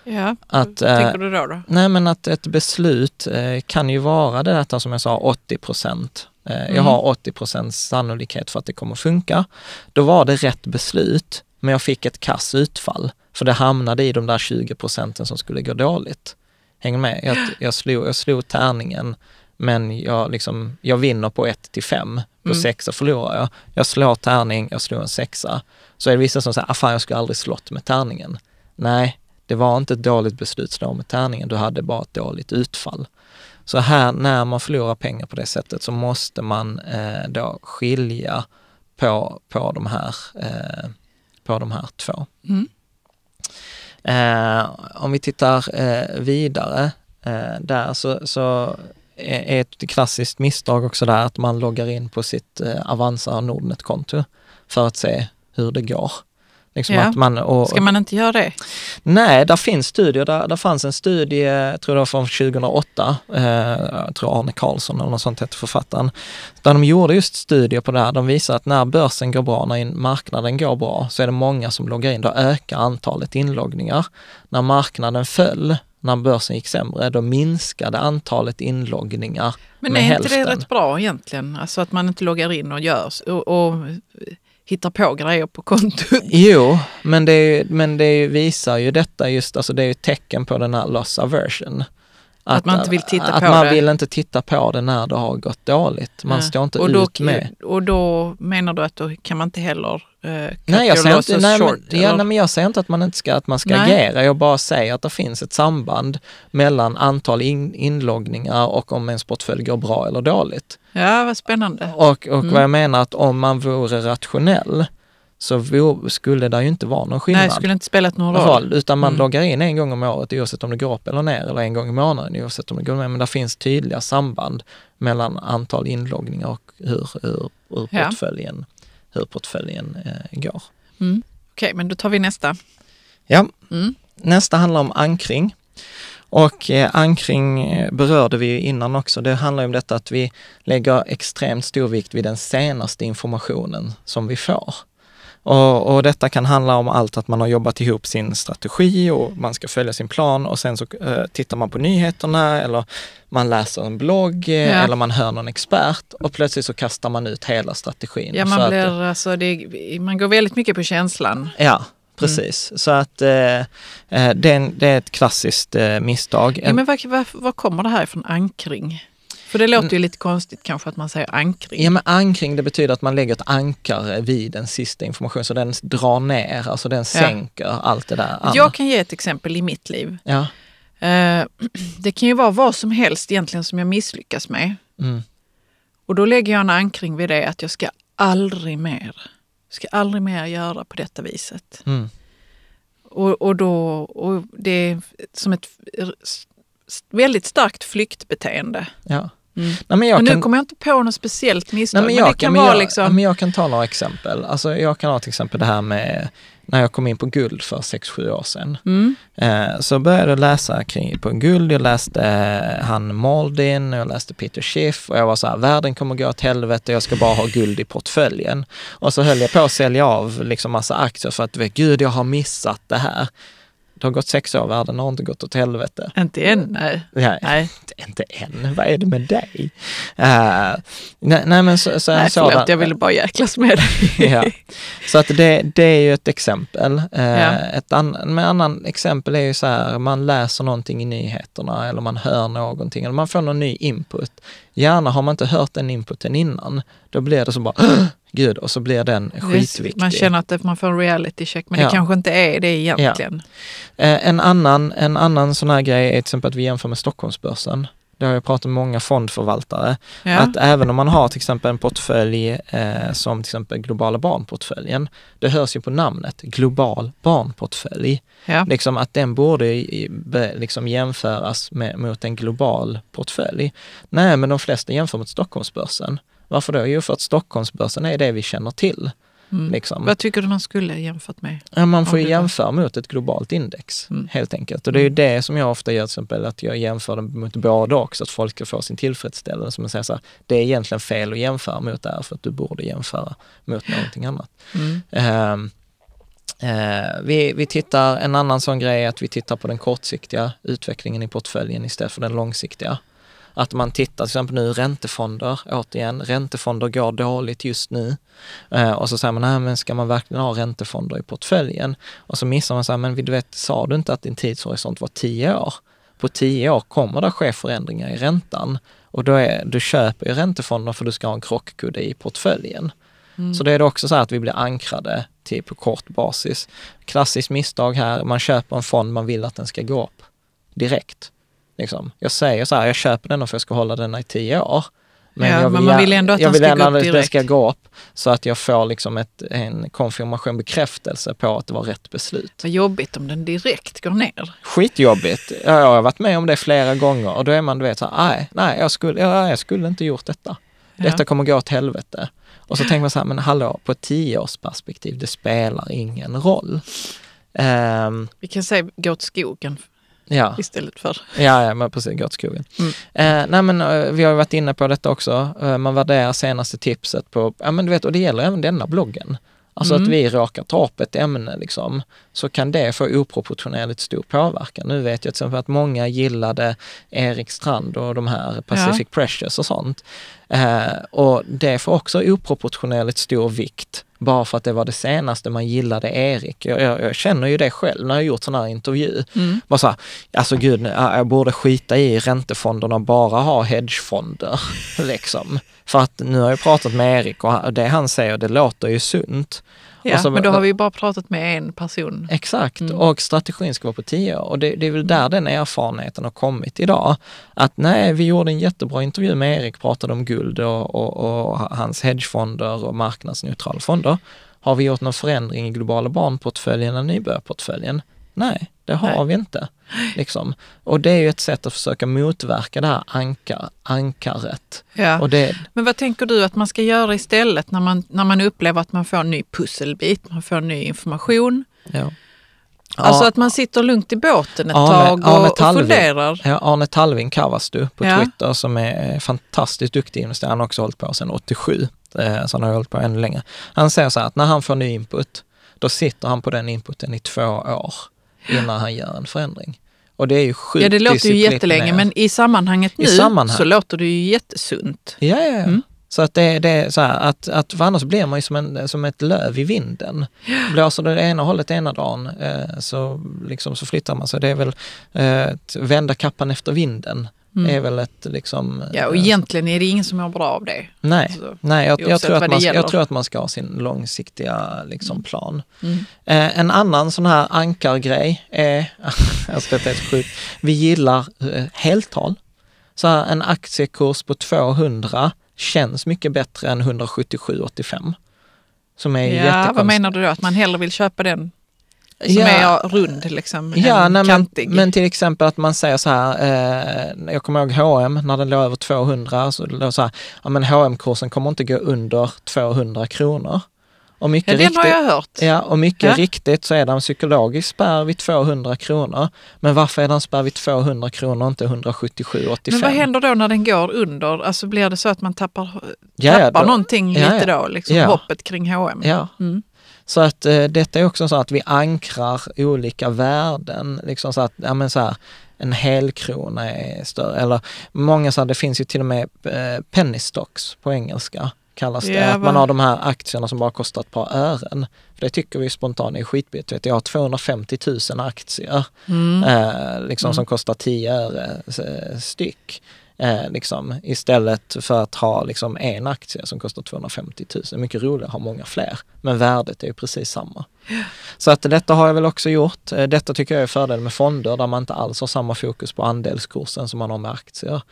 Ja, att, hur tänker eh, du då? då? Nej men att ett beslut kan ju vara det där som jag sa, 80 procent. Jag mm. har 80 sannolikhet för att det kommer funka. Då var det rätt beslut, men jag fick ett kass utfall, för det hamnade i de där 20 procenten som skulle gå dåligt. Häng med, jag, jag, slog, jag slog tärningen, men jag, liksom, jag vinner på 1 till 5, på mm. förlorar jag. Jag slår tärning, jag slår en sexa. Så är det vissa som säger, ah, fan jag skulle aldrig slått med tärningen. Nej, det var inte ett dåligt beslut slå med tärningen, du hade bara ett dåligt utfall. Så här, när man förlorar pengar på det sättet så måste man eh, då skilja på, på de här eh, på de här två. Mm. Eh, om vi tittar eh, vidare eh, där så, så, är ett klassiskt misstag också där att man loggar in på sitt eh, Avanza Nordnet-konto för att se hur det går. Liksom ja. att man, och, Ska man inte göra det? Nej, där finns studier. Där, där fanns en studie, jag tror det var från 2008, eh, jag tror Arne Karlsson eller något sånt hette författaren, där de gjorde just studier på det här. De visar att när börsen går bra, när marknaden går bra, så är det många som loggar in. Då ökar antalet inloggningar. När marknaden föll, när börsen gick sämre, då minskade antalet inloggningar Men med hälften. Men är inte det
rätt bra egentligen? Alltså att man inte loggar in och gör och, och hittar på grejer på kontot.
Jo, men det, men det visar ju detta just, alltså det är ju tecken på den här loss aversion. Att, att, man inte vill titta att på man det. vill inte titta på det när det har gått dåligt. Man ja. står inte och då, ut med.
Och då menar du att då kan man inte heller eh, nej, jag säger inte, nej, short, men, ja, nej,
men jag säger inte att man inte ska, att man ska agera. Jag bara säger att det finns ett samband mellan antal in, inloggningar och om ens portfölj går bra eller dåligt.
Ja, vad spännande. Och, och mm. vad jag
menar att om man vore rationell så skulle det ju inte vara någon skillnad. Nej, det skulle inte spela någon roll. Utan man mm. loggar in en gång om året oavsett om det går upp eller ner eller en gång i månaden oavsett om det går ner. Men det finns tydliga samband mellan antal inloggningar och hur, hur, hur ja. portföljen, hur portföljen eh, går.
Mm. Okej, okay, men
då tar vi nästa. Ja, mm. nästa handlar om ankring. Och eh, ankring eh, berörde vi innan också. Det handlar om detta att vi lägger extremt stor vikt vid den senaste informationen som vi får. Och, och, detta kan handla om allt att man har jobbat ihop sin strategi och mm. man ska följa sin plan och sen så eh, tittar man på nyheterna eller man läser en blogg eh, ja. eller man hör någon expert och plötsligt så kastar man ut hela strategin. Ja, man, eh, blir,
att, alltså, det, man går väldigt mycket på känslan. Ja, precis.
Mm. Så att eh, eh det, är det, är ett klassiskt eh, misstag. Ja, men
var, var, var kommer det här ifrån ankring? För det låter ju lite konstigt kanske att man
säger ankring. Ja men ankring det betyder att man lägger ett ankare vid den sista informationen så den drar ner, alltså den sänker ja. allt det där. Jag
kan ge ett exempel i mitt liv. Ja. Eh, det kan ju vara vad som helst egentligen som jag misslyckas med. Mm. Och då lägger jag en ankring vid det att jag ska aldrig mer, ska aldrig mer göra på detta viset. Mm. Och, och, då, och det är som ett väldigt starkt flyktbeteende. Ja. Mm. Nej, men jag men nu kommer jag inte på något speciellt misstag, Nej, men, jag, men det kan men vara jag, liksom...
Men jag kan ta några exempel. Alltså, jag kan ha till exempel det här med när jag kom in på guld för 6-7 år sedan. Mm. Eh, så började jag läsa kring, på guld, jag läste eh, han Maldin, jag läste Peter Schiff och jag var så här, världen kommer gå åt helvete, jag ska bara ha guld i portföljen. Och så höll jag på att sälja av liksom massa aktier för att, gud jag har missat det här det har gått sex år, världen har inte gått åt helvete. Inte än, nej. nej. nej. Inte än, vad är det med dig? Uh, nej, nej, men så, så, nej, förlåt, sådan, jag ville bara jäklas med dig. ja. Så att det, det är ju ett exempel. Uh, ja. Ett an, annan exempel är ju så här, man läser någonting i nyheterna eller man hör någonting eller man får någon ny input. Gärna har man inte hört den inputen innan, då blir det så bara gud och så blir den skitviktig. Man känner
att man får en reality check men ja. det kanske inte är det egentligen.
Ja. Eh, en, annan, en annan sån här grej är till exempel att vi jämför med Stockholmsbörsen. Jag har ju pratat med många fondförvaltare, ja. att även om man har till exempel en portfölj eh, som till exempel globala barnportföljen, det hörs ju på namnet, global barnportfölj. Ja. Liksom att den borde liksom jämföras med, mot en global portfölj. Nej, men de flesta jämför mot Stockholmsbörsen. Varför då? Jo, för att Stockholmsbörsen är det vi känner till. Mm. Liksom. Vad
tycker du man skulle jämfört med?
Ja, man får jämföra mot ett globalt index mm. helt enkelt. Och det är ju mm. det som jag ofta gör, till exempel att jag jämför dem mot båda också, att folk ska få sin tillfredsställelse. Men säger så här, det är egentligen fel att jämföra mot det här för att du borde jämföra mot någonting annat. Um, Eh, vi, vi tittar, en annan sån grej är att vi tittar på den kortsiktiga utvecklingen i portföljen istället för den långsiktiga. Att man tittar till exempel nu räntefonder, återigen, räntefonder går dåligt just nu. Eh, och så säger man, men ska man verkligen ha räntefonder i portföljen? Och så missar man, så här, men du vet, sa du inte att din tidshorisont var tio år? På tio år kommer det att ske förändringar i räntan och då är, du köper ju räntefonder för du ska ha en krockkudde i portföljen. Mm. Så det är det också så att vi blir ankrade till typ, på kort basis. Klassiskt misstag här, man köper en fond man vill att den ska gå upp direkt. Liksom. Jag säger så här, jag köper denna för jag ska hålla denna i tio år. Men, ja, jag vill, men man vill ändå att, jag den, ska vill ändå att den ska gå upp så att jag får liksom ett, en konfirmation, bekräftelse på att det var rätt beslut.
Vad jobbigt om den direkt går ner.
Skitjobbigt. Jag har varit med om det flera gånger och då är man du vet så här, nej, jag skulle, jag, jag skulle inte gjort detta. Detta ja. kommer gå åt helvete. Och så tänker man så här, men hallå, på ett tioårsperspektiv, det spelar ingen roll. Um,
Vi kan säga gå åt skogen ja. istället för... Ja,
ja men precis, gå till skogen. Mm. Eh, nej, men, eh, vi har ju varit inne på detta också, eh, man värderar senaste tipset på, ja men du vet, och det gäller även denna bloggen. Alltså mm. att vi råkar ta upp ett ämne liksom, så kan det få oproportionerligt stor påverkan. Nu vet jag till exempel att många gillade Erik Strand och de här Pacific ja. Precious och sånt. Eh, och det får också oproportionerligt stor vikt bara för att det var det senaste man gillade Erik. Jag, jag, jag känner ju det själv när jag gjort sån här intervju. Mm. Bara så här, alltså gud, jag borde skita i räntefonderna och bara ha hedgefonder. liksom. För att nu har jag pratat med Erik och det han säger, det låter ju sunt. Ja, så, alltså, men då har
vi bara pratat med en
person. Exakt, mm. och strategin ska vara på tio år. Och det, det, är väl där den erfarenheten har kommit idag. Att nej, vi gjorde en jättebra intervju med Erik, pratade om guld och, och, och hans hedgefonder och marknadsneutrala fonder. Har vi gjort någon förändring i globala barnportföljen eller nybörjarportföljen? Nej. Det har Nej. vi inte. Liksom. Och det är ju ett sätt att försöka motverka det här ankar, ankaret. Ja. Det...
Men vad tänker du att man ska göra istället när man, när man upplever att man får en ny pusselbit, man får ny information?
Ja. Alltså ja. att
man sitter lugnt i båten ett Arne, tag och, Arne Talvin, och funderar.
Ja, Arne Talvin Kavastu på ja. Twitter som är fantastiskt duktig investerare, han har också hållit på sedan 87, eh, så han har hållit på ännu längre. Han säger så här att när han får ny input, då sitter han på den inputen i två år innan han gör en förändring. Och det är ju sjukt Ja, det låter ju jättelänge, men i sammanhanget nu I sammanhang. så låter det ju jättesunt. Ja, ja, ja. Mm. Så att det, det är så här, att, att, för annars blir man ju som, en, som ett löv i vinden. Blåser det ena hållet ena dagen eh, så, liksom, så flyttar man sig. Det är väl eh, vända kappan efter vinden Mm. är väl ett liksom... Ja, och eh,
egentligen är det ingen som mår bra av det. Nej, alltså, nej jag, jag, tror att man, jag tror
att man ska ha sin långsiktiga liksom, mm. plan. Mm. Eh, en annan sån här ankargrej är, alltså detta är sjukt, vi gillar eh, heltal. Så här, en aktiekurs på 200 känns mycket bättre än 177,85. Som är ja, vad
menar du då? Att man hellre vill köpa den
som ja. är rund
liksom, ja, nej,
kantig. Men, till exempel att man säger så här, eh, jag kommer ihåg H&M när den låg över 200, så det låg så här, ja men hm kursen kommer inte gå under 200 kronor. Och mycket ja, den riktigt, har jag hört. Ja, och mycket ja. riktigt så är det en psykologisk spärr vid 200 kronor. Men varför är den spärr vid 200 kronor och inte 177, 85? Men vad
händer då när den går under? Alltså blir det så att man tappar, ja, tappar då, någonting lite då, liksom hoppet kring H&M? Ja. Mm.
Så att eh, detta är också så att vi ankrar olika värden, liksom så att, ja men så här, en helkrona är större, eller många så här, det finns ju till och med eh, penny stocks på engelska kallas yeah, det. Att man har de här aktierna som bara kostar ett par ören. För det tycker vi spontant är skitbilligt. jag har 250 000 aktier mm. eh, liksom mm. som kostar 10 öre eh, styck. Eh, liksom, istället för att ha liksom, en aktie som kostar 250 000. Mycket roligare att ha många fler, men värdet är ju precis samma. Så att detta har jag väl också gjort. Eh, detta tycker jag är fördel med fonder där man inte alls har samma fokus på andelskursen som man har med aktier.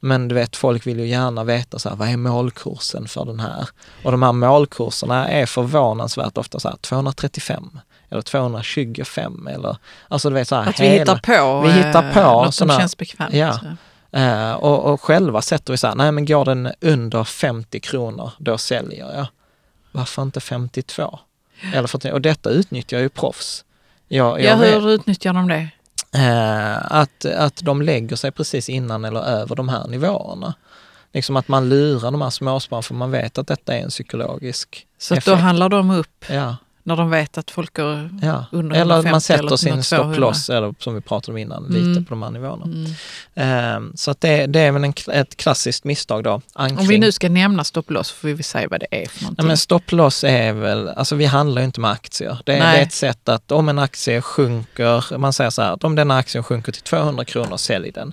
Men du vet, folk vill ju gärna veta så här, vad är målkursen för den här? Och de här målkurserna är förvånansvärt ofta så här 235 eller 225 eller alltså du vet så här. Att vi hittar på, vi hittar eh, på något såna, som känns bekvämt. Ja. Så. Eh, och, och själva sätter vi så här, nej men går den under 50 kronor, då säljer jag. Varför inte 52? Eller 49? Och detta utnyttjar ju proffs. Jag, jag ja, hur vet,
utnyttjar de det?
Eh, att, att de lägger sig precis innan eller över de här nivåerna. Liksom att man lurar de här småspararna för man vet att detta är en psykologisk Så effekt. då handlar
de upp? Ja. När de vet att folk går ja. under Eller man sätter sin stopploss, eller som vi
pratade om innan, mm. lite på de här nivåerna. Mm. Um, så att det, det är väl en, ett klassiskt misstag då. Ankring. Om vi nu ska nämna stopploss får vi säga vad det är för någonting. Nej, men stopploss är väl, alltså vi handlar ju inte med aktier. Det, det är ett sätt att om en aktie sjunker, man säger så här, om denna aktien sjunker till 200 kronor, sälj den.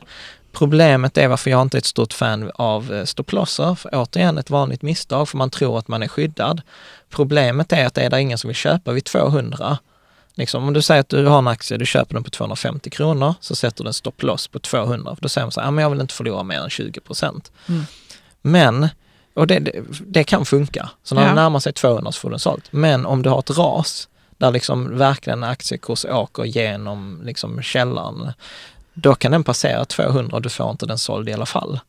Problemet är varför jag inte är ett stort fan av eh, stopplosser. För återigen ett vanligt misstag, för man tror att man är skyddad. Problemet är att är det ingen som vill köpa vid 200, liksom, om du säger att du har en aktie, du köper den på 250 kronor, så sätter du en loss på 200. Då säger man så här, ah, men jag vill inte förlora mer än 20 procent. Mm. Men och det, det, det, kan funka. Så när ja. den närmar sig 200 så får du den sålt. Men om du har ett ras där liksom verkligen aktiekurs åker genom liksom källaren, då kan den passera 200 och du får inte den såld i alla fall.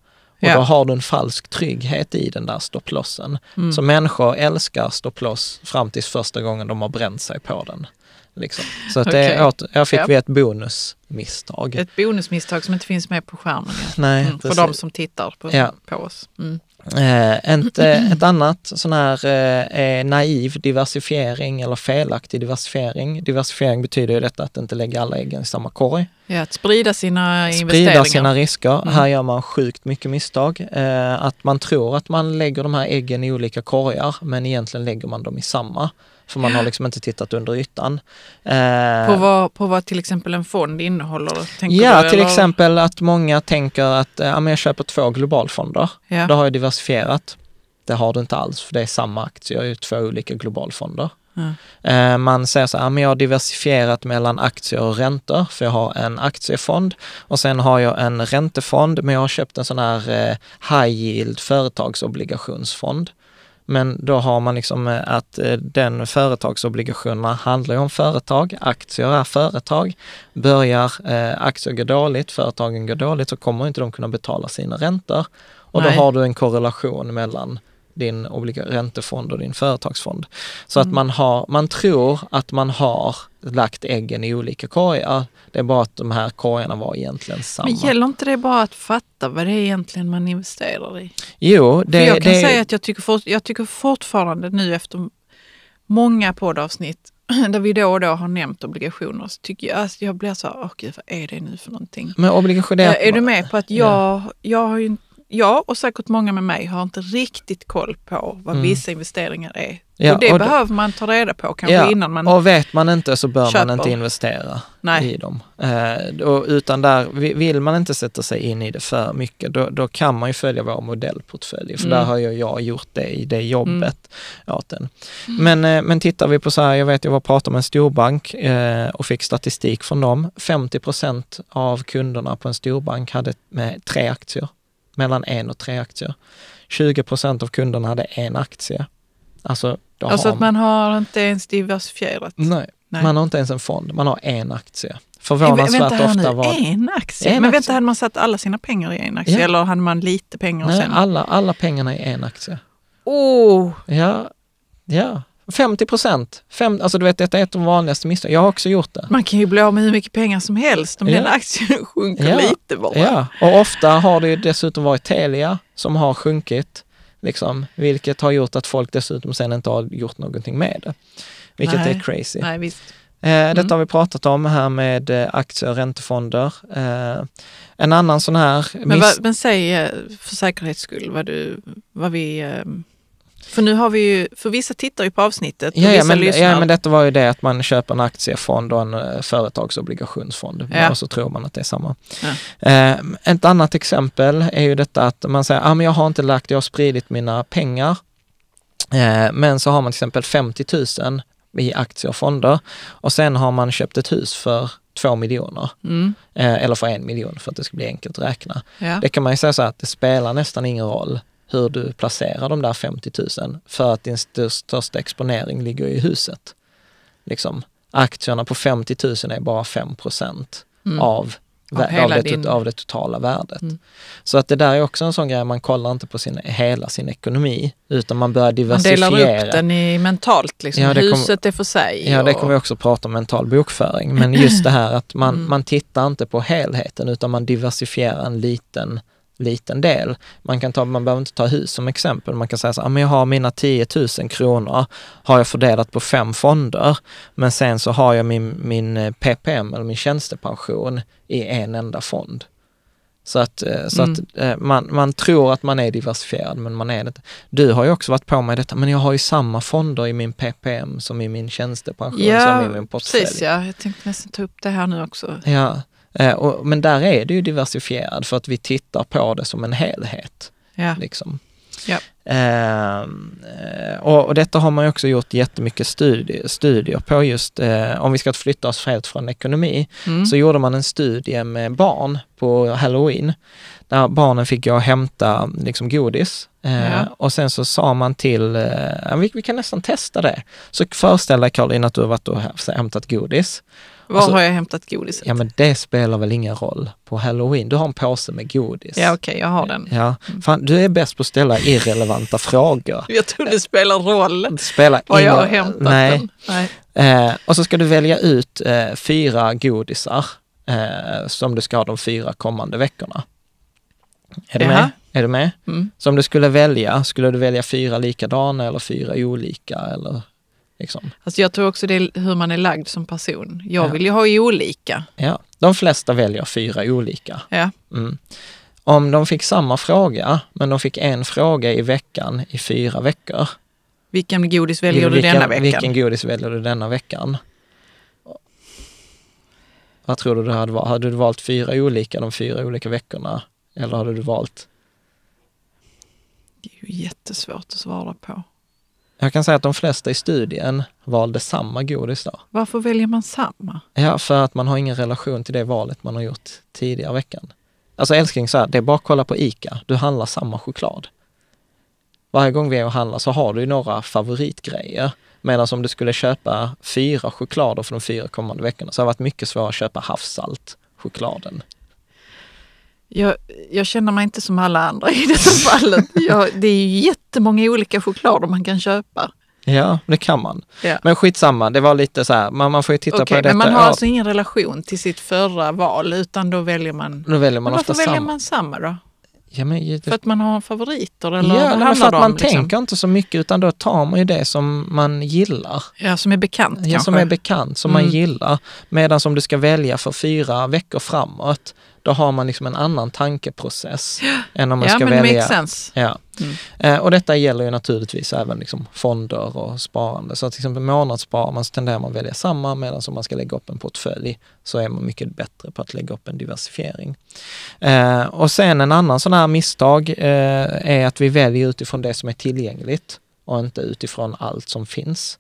Och ja. då har du en falsk trygghet i den där stopplossen. Mm. Så människor älskar stopploss fram tills första gången de har bränt sig på den. Liksom. Så att okay. det, åter, jag fick ja. vi ett bonusmisstag. Ett
bonusmisstag som inte finns med på skärmen. Nej, mm, för de som tittar på, ja. på oss. Mm. Eh, ett, eh, ett
annat sån här eh, naiv diversifiering eller felaktig diversifiering. Diversifiering betyder ju detta att inte lägga alla äggen i samma korg.
Ja, att sprida sina investeringar. Sprida sina
risker. Mm. Här gör man sjukt mycket misstag. Eh, att man tror att man lägger de här äggen i olika korgar men egentligen lägger man dem i samma. För man har liksom inte tittat under ytan. Eh, på
vad, på vad till exempel en fond innehåller? Ja, du, till exempel
att många tänker att eh, ja, men jag köper två globalfonder. Ja. Då har jag diversifierat. Det har du inte alls, för det är samma aktier i två olika globalfonder. Ja. Eh, man säger så här, men jag har diversifierat mellan aktier och räntor, för jag har en aktiefond och sen har jag en räntefond, men jag har köpt en sån här high yield företagsobligationsfond. Men då har man liksom eh, att eh, den företagsobligationerna handlar om företag, aktier är företag. Börjar eh, aktier gå dåligt, företagen går dåligt, så kommer inte de kunna betala sina räntor. Och Nej. då har du en korrelation mellan din räntefond och din företagsfond. Så mm. att man, har, man tror att man har lagt äggen i olika korgar. Det är bara att de här korgarna var egentligen samma. Men
gäller inte det bara att fatta vad det är egentligen man investerar i? Jo, det... För jag kan det... säga att jag tycker, fort, jag tycker fortfarande nu efter många poddavsnitt där vi då och då har nämnt obligationer så tycker jag, att jag blir så här, åh gud, vad är det nu för någonting? Men
obligationer... Är, eh, är du med på att jag, ja.
jag har ju, jag och säkert många med mig har inte riktigt koll på vad mm. vissa investeringar är Ja, och det och behöver man ta reda på kanske ja, innan man Och vet
man inte så bör köper. man inte investera Nej. i dem. Eh, och, utan där, vill man inte sätta sig in i det för mycket, då, då kan man ju följa vår modellportfölj. För mm. där har ju jag gjort det i det jobbet mm. åt den. Mm. Men, eh, men tittar vi på så här, jag vet jag var och pratade med en storbank eh, och fick statistik från dem. 50 procent av kunderna på en storbank hade med tre aktier, mellan en och tre aktier. 20 procent av kunderna hade en aktie. Alltså då alltså har... att
man har inte ens diversifierat? Nej, Nej, man har inte ens
en fond, man har en aktie. Förvånansvärt vänta, ofta var... En aktie? En men aktie.
vänta, hade man satt alla sina pengar i en aktie ja. eller hade
man lite pengar Nej, sen? Alla, alla pengarna i en aktie. Oh. Ja, ja. 50 procent. alltså du vet, detta är ett av de vanligaste misstagen. Jag har också gjort det.
Man kan ju bli av med hur mycket pengar som helst om ja. den aktien sjunker ja. lite bara. Ja,
och ofta har det ju dessutom varit Telia som har sjunkit Liksom, vilket har gjort att folk dessutom sen inte har gjort någonting med det. Vilket Nej. är crazy. Nej, visst. Eh, detta mm. har vi pratat om här med eh, aktier och räntefonder. Eh, en annan sån här... Men, vad,
men säg för säkerhets skull vad, du, vad vi för nu har vi ju, för vissa tittar ju på avsnittet och ja, vissa men, lyssnar. Ja, men
detta var ju det att man köper en aktiefond och en eh, företagsobligationsfond ja. och så tror man att det är samma. Ja. Eh, ett annat exempel är ju detta att man säger, ah, men jag har inte lagt, jag har spridit mina pengar. Eh, men så har man till exempel 50 000 i aktier och fonder och sen har man köpt ett hus för två miljoner. Mm. Eh, eller för en miljon för att det ska bli enkelt att räkna. Ja. Det kan man ju säga så att det spelar nästan ingen roll hur du placerar de där 50 000 för att din största exponering ligger i huset. Liksom, aktierna på 50 000 är bara 5 procent mm. av, av, av, det, din... av det totala värdet. Mm. Så att det där är också en sån grej, man kollar inte på sin, hela sin ekonomi utan man börjar diversifiera. Man delar upp den i mentalt, liksom. ja, huset kom, är för sig. Ja, och... det kommer vi också prata om mental bokföring, men just det här att man, mm. man tittar inte på helheten utan man diversifierar en liten liten del. Man kan ta, man behöver inte ta hus som exempel, man kan säga så här, ah, men jag har mina 10 000 kronor, har jag fördelat på fem fonder, men sen så har jag min, min eh, PPM eller min tjänstepension i en enda fond. Så att, eh, så mm. att eh, man, man tror att man är diversifierad, men man är det Du har ju också varit på mig detta, men jag har ju samma fonder i min PPM som i min tjänstepension ja, som i min portfölj. Ja, Precis,
ja, jag tänkte nästan ta upp det här nu också. Ja,
Eh, och, men där är det ju diversifierad för att vi tittar på det som en helhet. Ja. Liksom. Ja. Ehm, eh, och, och, detta har man också gjort jättemycket studie, studier på just, eh, om vi ska flytta oss helt från ekonomi, mm. så gjorde man en studie med barn på halloween, där barnen fick gå och hämta liksom, godis. Eh, ja. Och sen så sa man till, eh, vi, vi, kan nästan testa det. Så föreställ dig Caroline att du har varit och hämtat godis var alltså, har jag hämtat godiset? Ja, men det spelar väl ingen roll på halloween. Du har en påse med godis. Ja, okej, okay, jag har den. Ja. Mm. Fan, du är bäst på att ställa irrelevanta frågor. Jag tror det spelar roll det spelar var ingen... jag har hämtat Nej. den. Nej. Eh, och så ska du välja ut eh, fyra godisar eh, som du ska ha de fyra kommande veckorna. Är du med? Är du med? Mm. Så om du skulle välja, skulle du välja fyra likadana eller fyra olika? Eller Liksom.
Alltså jag tror också det är hur man är lagd som person. Jag ja. vill ju ha olika.
Ja, de flesta väljer fyra olika. Ja. Mm. Om de fick samma fråga, men de fick en fråga i veckan i fyra veckor. Vilken godis väljer vilken, du denna veckan? Vilken godis väljer du denna veckan? Vad tror du du hade valt? Hade du valt fyra olika de fyra olika veckorna? Eller hade du valt?
Det är ju jättesvårt att svara på.
Jag kan säga att de flesta i studien valde samma godis då.
Varför väljer man samma?
Ja, för att man har ingen relation till det valet man har gjort tidigare veckan. Alltså älskling, så här, det är bara att kolla på ICA. Du handlar samma choklad. Varje gång vi är och handlar så har du några favoritgrejer. Medan om du skulle köpa fyra choklader för de fyra kommande veckorna så har det varit mycket svårare att köpa havssalt-chokladen. Jag,
jag, känner mig inte som alla andra i detta fallet. Jag, det är ju jättemånga olika choklader man kan köpa.
Ja, det kan man. Ja. Men skitsamma, det var lite så här, man, man får ju titta okay, på detta. Men man har ja. alltså
ingen relation till sitt förra val utan då väljer man... Då väljer man men ofta väljer samma. man samma då?
Ja, men, För
att man har favoriter eller Ja, men för att man om, liksom? tänker
inte så mycket utan då tar man ju det som man gillar. Ja, som är bekant Ja, som är bekant, som mm. man gillar. Medan om du ska välja för fyra veckor framåt, då har man liksom en annan tankeprocess. Ja, än om man ja, ska men välja... Makes sense. Ja. Mm. Eh, och detta gäller ju naturligtvis även liksom fonder och sparande. Så att till liksom exempel månadssparar man så tenderar man att välja samma medan om man ska lägga upp en portfölj så är man mycket bättre på att lägga upp en diversifiering. Eh, och sen en annan sån här misstag eh, är att vi väljer utifrån det som är tillgängligt och inte utifrån allt som finns.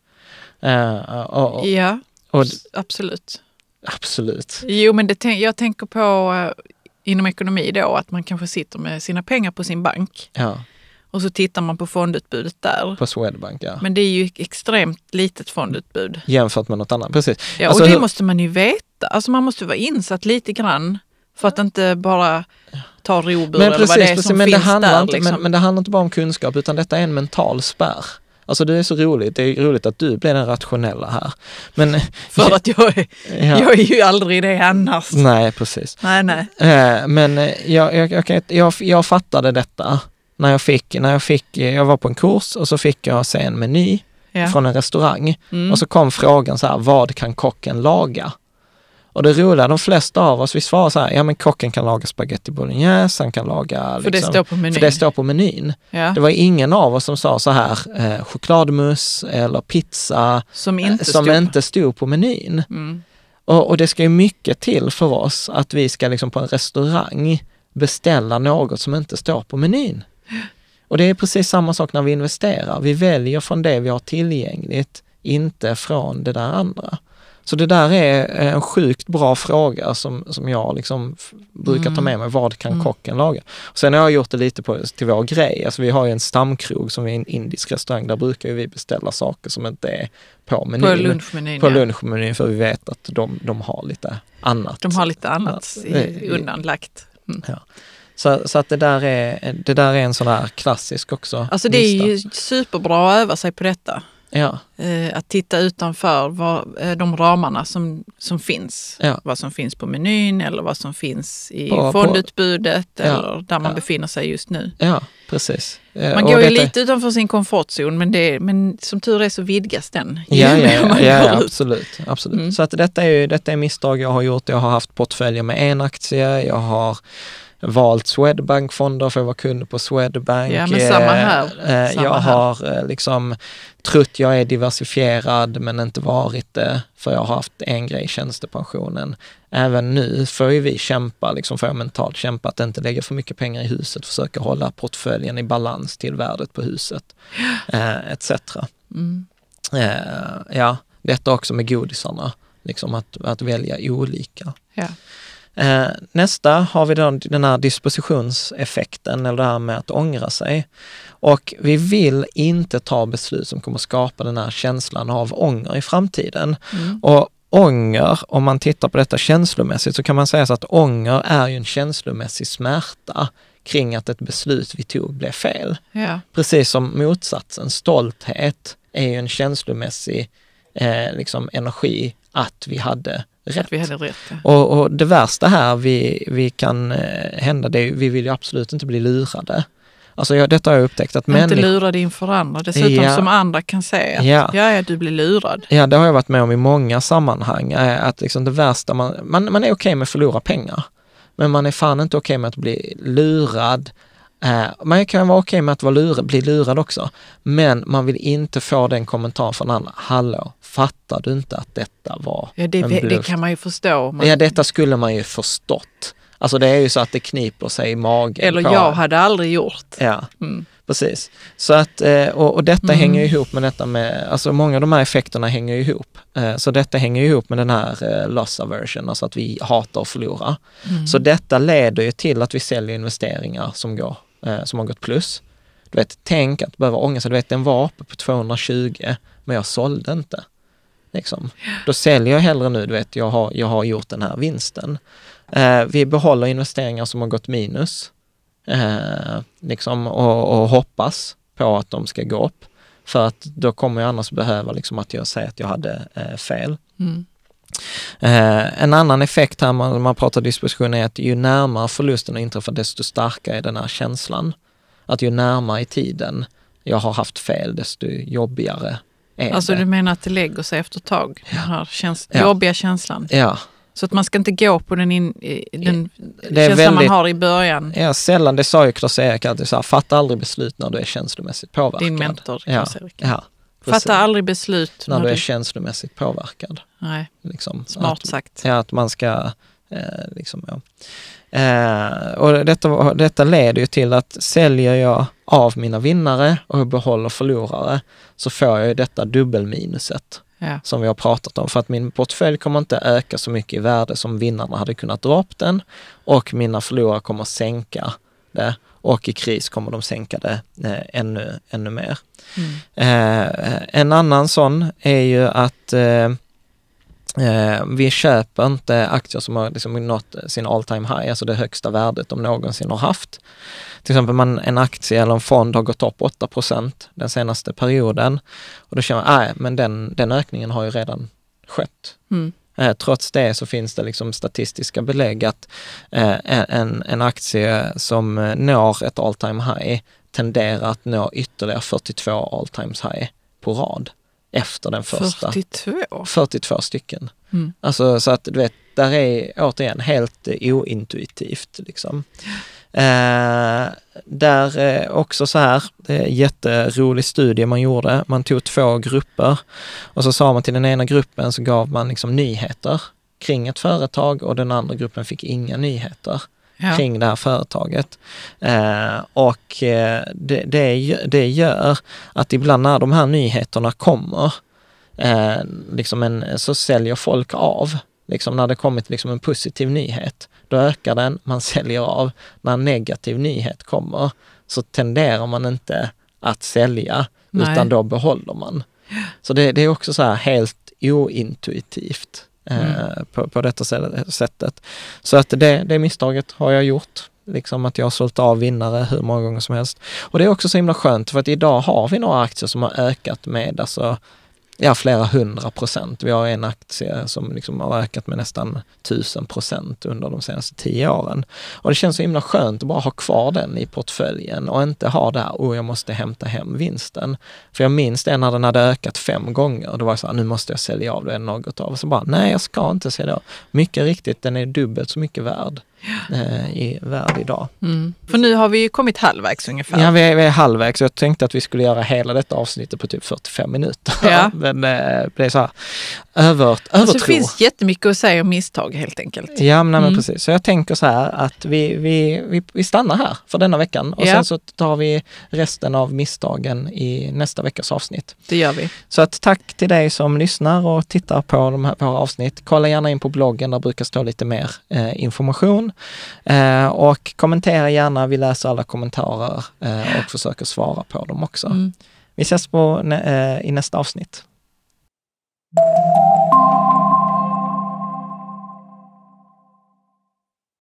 Eh, och, och, ja, och absolut. Absolut.
Jo, men det, jag tänker på eh, inom ekonomi då, att man kanske sitter med sina pengar på sin bank. Ja. Och så tittar man på fondutbudet där. På Swedbank, ja. Men det är ju extremt litet fondutbud.
Jämfört med något annat, precis. Ja, alltså, och det hur...
måste man ju veta. Alltså man måste vara insatt lite grann för att inte bara ta robur eller precis, vad det är precis, som men finns det handlar där. Inte, liksom. men, men,
det handlar inte bara om kunskap, utan detta är en mental spärr. Alltså det är så roligt, det är roligt att du blir den rationella här. Men, För att jag är, ja. jag är ju aldrig det annars. Nej, precis. Nej, nej. Men jag, jag, jag, jag, jag fattade detta när jag fick, när jag fick, jag var på en kurs och så fick jag se en meny ja. från en restaurang mm. och så kom frågan så här, vad kan kocken laga? Och det roliga, de flesta av oss, vi svarar så här, ja men kocken kan laga spaghetti bolognese, han kan laga... Liksom, för det liksom står på menyn. För det står på menyn. Ja. Det var ingen av oss som sa så här, eh, chokladmousse eller pizza, som eh, inte, stod. som inte stod på menyn. Mm. Och, och, det ska ju mycket till för oss att vi ska liksom på en restaurang beställa något som inte står på menyn. Och det är precis samma sak när vi investerar. Vi väljer från det vi har tillgängligt, inte från det där andra. Så det där är eh, en sjukt bra fråga som, som jag liksom brukar ta mm. med mig. Vad kan mm. kocken laga? Sen har jag gjort det lite på, till vår grej. Alltså vi har ju en stamkrog som är en indisk restaurang. Där brukar vi beställa saker som inte är på menyn. På lunchmenyn, på ja. för vi vet att de, de har lite annat. De har lite annat ja. undanlagt. Mm. Ja. Så, så att det där, är, det där är en sån där klassisk också. Alltså det lista. är
ju superbra att öva sig på detta. Ja. Eh, att titta utanför vad, eh, de ramarna som, som finns. Ja. Vad som finns på menyn eller vad som finns i på, fondutbudet på, eller ja, där man befinner sig just nu.
Ja, precis. Eh, man går ju lite
utanför sin komfortzon men, det, men som tur är så vidgas den. Ja, ja, ja, absolut. absolut.
Mm. Så att detta är, detta är misstag jag har gjort. Jag har haft portföljer med en aktie, jag har valt Swedbank-fonder för att vara kund på Swedbank. Ja, men samma eh, här. Eh, samma jag har eh, liksom trott jag är diversifierad men inte varit det, för jag har haft en grej, tjänstepensionen. Även nu får ju vi kämpa, liksom får jag mentalt kämpa att inte lägga för mycket pengar i huset, försöka hålla portföljen i balans till värdet på huset, etc. Mm. ja, detta också med godisarna, liksom att, att välja olika. Ja. Eh, nästa har vi då den här dispositionseffekten eller det här med att ångra sig. Och vi vill inte ta beslut som kommer skapa den här känslan av ånger i framtiden. Mm. Och ånger, om man tittar på detta känslomässigt, så kan man säga så att ånger är ju en känslomässig smärta kring att ett beslut vi tog blev fel. Ja. Precis som motsatsen, stolthet, är ju en känslomässig eh, liksom energi att vi hade rätt. vi hade rätt ja. och, och, det värsta här vi, vi kan eh, hända, det, vi vill ju absolut inte bli lurade. Alltså jag, detta har jag upptäckt att människor... Inte lurade inför andra, dessutom ja. som
andra kan säga.
Ja. ja, ja, du blir lurad. Ja, det har jag varit med om i många sammanhang. Eh, att liksom det värsta, man, man, man är okej okay med att förlora pengar. Men man är fan inte okej okay med att bli lurad. Eh, man kan vara okej okay med att vara lurad, bli lurad också. Men man vill inte få den kommentaren från andra. Hallå, fattar du inte att detta var ja, det, en bluff? Det kan man ju förstå. Man... Ja, detta skulle man ju förstått. Alltså det är ju så att det kniper sig i magen. Eller på... jag hade aldrig gjort. Ja, mm. precis. Så att, eh, och, och detta mm. hänger ihop med detta med, alltså många av de här effekterna hänger ihop. Eh, så detta hänger ihop med den här eh, loss aversion, alltså att vi hatar att förlora. Mm. Så detta leder ju till att vi säljer investeringar som, går, som har gått plus. Du vet, tänk att behöva ångra sig. Du vet, den var uppe på 220, men jag sålde inte. Liksom. Då säljer jag hellre nu, du vet, jag har, jag har gjort den här vinsten. Eh, vi behåller investeringar som har gått minus eh, liksom, och, och, hoppas på att de ska gå upp. För att då kommer jag annars behöva liksom, att jag säger att jag hade eh, fel. Mm. Eh, en annan effekt här när man pratar disposition är att ju närmare förlusten inträffar, desto starkare är den här känslan. Att ju närmare i tiden jag har haft fel, desto jobbigare är Alltså det. du
menar att det lägger sig efter ett tag, ja. den här käns ja. jobbiga känslan? Ja. Så att man ska inte gå på den, in, den det känslan väldigt, man har i början? Ja,
sällan. Det sa ju Klas-Erik alltid så fatta aldrig beslut när du är känslomässigt påverkad. Din mentor ja. Klas-Erik. Ja. Fatta aldrig beslut. När, när du är känslomässigt påverkad. Nej. Liksom, Smart att, sagt. Ja, att man ska Eh, liksom, ja. eh, och detta, detta leder ju till att säljer jag av mina vinnare och behåller förlorare så får jag ju detta dubbelminuset ja. som vi har pratat om. För att min portfölj kommer inte öka så mycket i värde som vinnarna hade kunnat dra upp den och mina förlorare kommer sänka det och i kris kommer de sänka det eh, ännu, ännu mer. Mm. Eh, en annan sån är ju att eh, Eh, vi köper inte aktier som har liksom nått sin all time high, alltså det högsta värdet de någonsin har haft. Till exempel man, en aktie eller en fond har gått upp 8 den senaste perioden och då känner man, nej, äh, men den, den ökningen har ju redan skett. Mm. Eh, trots det så finns det liksom statistiska belägg att eh, en, en aktie som eh, når ett all time high tenderar att nå ytterligare 42 all time high på rad efter den första. 42? 42 stycken. Mm. Alltså så att du vet, där är återigen helt eh, ointuitivt. Liksom. Eh, där eh, också så här, det är en jätterolig studie man gjorde. Man tog två grupper och så sa man till den ena gruppen så gav man liksom nyheter kring ett företag och den andra gruppen fick inga nyheter ja. kring det här företaget. Eh, och eh, det, det, det gör att ibland när de här nyheterna kommer, eh, liksom en, så säljer folk av. Liksom när det kommit liksom en positiv nyhet, då ökar den, man säljer av. När en negativ nyhet kommer så tenderar man inte att sälja, Nej. utan då behåller man. Så det, det är också så här helt ointuitivt. Eh, mm. på, på detta sättet. Så att det, det misstaget har jag gjort. Liksom att jag har sålt av vinnare hur många gånger som helst. Och det är också så himla skönt för att idag har vi några aktier som har ökat med alltså ja, flera hundra procent. Vi har en aktie som liksom har ökat med nästan tusen procent under de senaste tio åren. Och det känns så himla skönt att bara ha kvar den i portföljen och inte ha det här, oh jag måste hämta hem vinsten. För jag minns det när den hade ökat fem gånger, då var det så här, nu måste jag sälja av den något av. så bara, nej jag ska inte sälja av. Mycket riktigt, den är dubbelt så mycket värd eh, i värld idag. Mm.
För nu har vi ju kommit halvvägs ungefär. Ja,
vi är, vi är halvvägs. Jag tänkte att vi skulle göra hela detta avsnittet på typ 45 minuter. Ja. Men eh, det är så här, över, övertro. Alltså, det finns jättemycket att säga om misstag helt enkelt. Ja, men, nej, men mm. precis. Så jag tänker så här att vi, vi, vi, vi stannar här för denna veckan och ja. sen så tar vi resten av misstagen i nästa veckas avsnitt. Det gör vi. Så att tack till dig som lyssnar och tittar på de här, våra avsnitt. Kolla gärna in på bloggen, där brukar stå lite mer eh, information Eh, och kommentera gärna, vi läser alla kommentarer eh, och försöker svara på dem också. Mm. Vi ses på, nä eh, i nästa avsnitt.